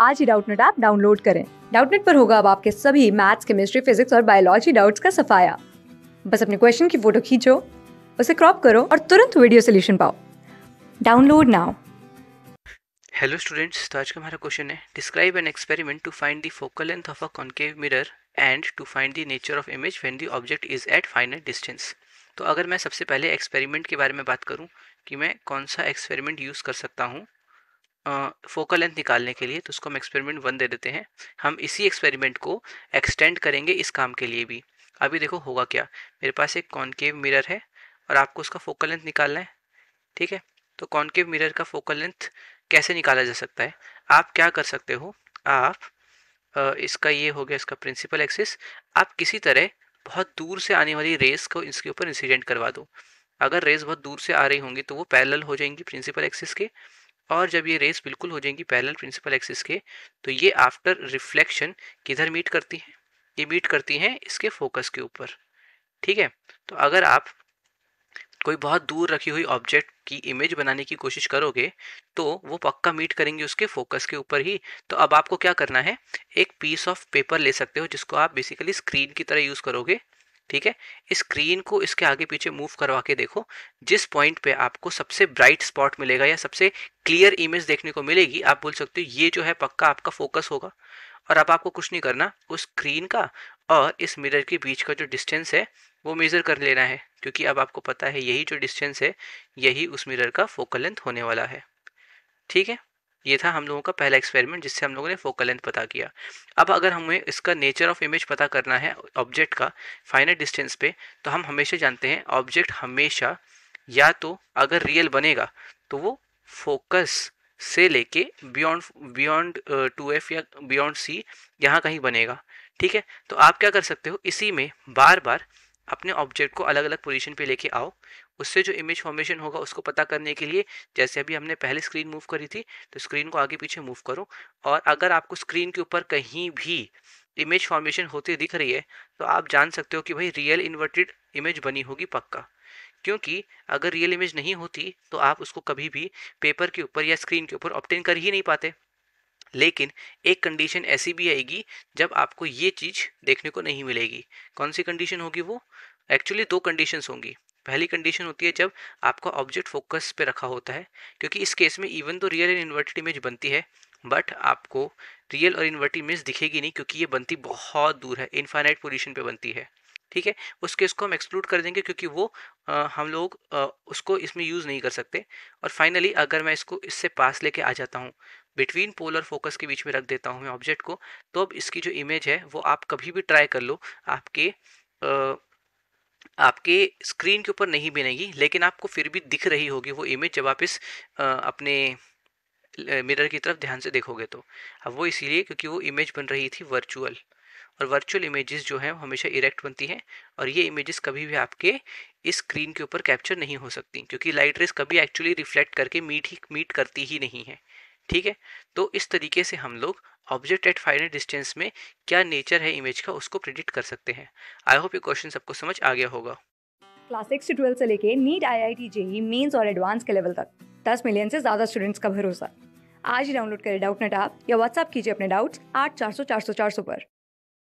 आज ही Doubtnut app download करें डाउटनेट पर होगा अब आपके सभी मैथ्स केमिस्ट्री फिजिक्स और बायोलॉजी डाउट्स का सफाया बस अपने क्वेश्चन की फोटो खींचो उसे क्रॉप करो और तुरंत वीडियो सोल्यूशन पाओ डाउनलोड नाउ हेलो स्टूडेंट्स तो आज का हमारा क्वेश्चन है describe an experiment to find the focal length of a concave mirror and to find the nature of image when the object is at final distance तो अगर मैं सबसे पहले एक्सपेरिमेंट के बारे में बात करूं कि मैं कौन सा एक्सपेरिमेंट यूज़ कर सकता हूं फोकल लेंथ निकालने के लिए तो उसको हम एक्सपेरिमेंट वन दे देते हैं हम इसी एक्सपेरिमेंट को एक्सटेंड करेंगे इस काम के लिए भी अभी देखो होगा क्या मेरे पास एक कॉन्केव मिरर है और आपको उसका फोकल लेंथ निकालना है ठीक है तो कॉन्केव मिरर का फोकल लेंथ कैसे निकाला जा सकता है आप क्या कर सकते हो आप इसका ये हो गया इसका प्रिंसिपल एक्सिस आप किसी तरह बहुत दूर से आने वाली रेस को इसके ऊपर इंसिडेंट करवा दो अगर रेस बहुत दूर से आ रही होंगी तो वो पैरेलल हो जाएंगी प्रिंसिपल एक्सिस के और जब ये रेस बिल्कुल हो जाएंगी पैरेलल प्रिंसिपल एक्सिस के तो ये आफ्टर रिफ्लेक्शन किधर मीट करती हैं ये मीट करती हैं इसके फोकस के ऊपर ठीक है तो अगर आप कोई बहुत दूर रखी हुई ऑब्जेक्ट की इमेज बनाने की कोशिश करोगे तो वो पक्का मीट करेंगे उसके फोकस के ऊपर ही तो अब आपको क्या करना है एक पीस ऑफ पेपर ले सकते हो जिसको आप बेसिकली स्क्रीन की तरह यूज़ करोगे ठीक है स्क्रीन को इसके आगे पीछे मूव करवा के देखो जिस पॉइंट पे आपको सबसे ब्राइट स्पॉट मिलेगा या सबसे क्लियर इमेज देखने को मिलेगी आप बोल सकते हो ये जो है पक्का आपका फोकस होगा और अब आप आपको कुछ नहीं करना उस स्क्रीन का और इस मिरर के बीच का जो डिस्टेंस है वो मेज़र कर लेना है क्योंकि अब आपको पता है यही जो डिस्टेंस है यही उस मिरर का फोकल लेंथ होने वाला है ठीक है ये था हम लोगों का पहला एक्सपेरिमेंट जिससे हम लोगों ने फोकल लेंथ पता किया अब अगर हमें इसका नेचर ऑफ इमेज पता करना है ऑब्जेक्ट का फाइनल डिस्टेंस पे तो हम हमेशा जानते हैं ऑब्जेक्ट हमेशा या तो अगर रियल बनेगा तो वो फोकस से लेके बियॉन्ड बियॉन्ड टू एफ या बियॉन्ड सी यहाँ कहीं बनेगा ठीक है तो आप क्या कर सकते हो इसी में बार बार अपने ऑब्जेक्ट को अलग अलग पोजीशन पे लेके आओ उससे जो इमेज फॉर्मेशन होगा उसको पता करने के लिए जैसे अभी हमने पहले स्क्रीन मूव करी थी तो स्क्रीन को आगे पीछे मूव करो और अगर आपको स्क्रीन के ऊपर कहीं भी इमेज फॉर्मेशन होती दिख रही है तो आप जान सकते हो कि भाई रियल इन्वर्टेड इमेज बनी होगी पक्का क्योंकि अगर रियल इमेज नहीं होती तो आप उसको कभी भी पेपर के ऊपर या स्क्रीन के ऊपर ऑप्टेन कर ही नहीं पाते लेकिन एक कंडीशन ऐसी भी आएगी जब आपको ये चीज़ देखने को नहीं मिलेगी कौन सी कंडीशन होगी वो एक्चुअली दो कंडीशंस होंगी पहली कंडीशन होती है जब आपका ऑब्जेक्ट फोकस पे रखा होता है क्योंकि इस केस में इवन तो रियल एंड इन्वर्टेड इमेज बनती है बट आपको रियल और इन्वर्टेड इमेज दिखेगी नहीं क्योंकि ये बनती बहुत दूर है इनफाइनाइट पोजिशन पर बनती है ठीक है उस केस को हम एक्सक्लूड कर देंगे क्योंकि वो आ, हम लोग आ, उसको इसमें यूज़ नहीं कर सकते और फाइनली अगर मैं इसको इससे पास लेके आ जाता हूँ बिटवीन पोल और फोकस के बीच में रख देता हूँ मैं ऑब्जेक्ट को तो अब इसकी जो इमेज है वो आप कभी भी ट्राई कर लो आपके आपके स्क्रीन के ऊपर नहीं बनेगी लेकिन आपको फिर भी दिख रही होगी वो इमेज जब आप इस आ, अपने मिरर की तरफ ध्यान से देखोगे तो अब वो इसीलिए क्योंकि वो इमेज बन रही थी वर्चुअल और वर्चुअल इमेजेस जो हैं हमेशा इरेक्ट बनती हैं और ये इमेजेस कभी भी आपके इस स्क्रीन के ऊपर कैप्चर नहीं हो सकती क्योंकि लाइट रेस कभी एक्चुअली रिफ्लेक्ट करके मीट ही मीट करती ही नहीं है ठीक है तो इस तरीके से हम लोग ऑब्जेक्ट एट फाइनल डिस्टेंस में क्या नेचर है इमेज का उसको प्रिडिक्ट कर सकते हैं आई होप ये क्वेश्चन सबको समझ आ गया होगा क्लास सिक्स से ट्वेल्थ से लेके NEET I I T JEE mains और एडवांस के लेवल तक दस मिलियन से ज़्यादा स्टूडेंट्स का भरोसा आज ही डाउनलोड करें डाउट नेट आप या व्हाट्सअप कीजिए अपने डाउट्स आठ चार सौ चार सौ चार सौ पर